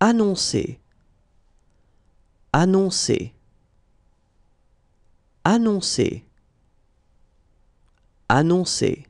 annoncer, annoncer, annoncer, annoncer.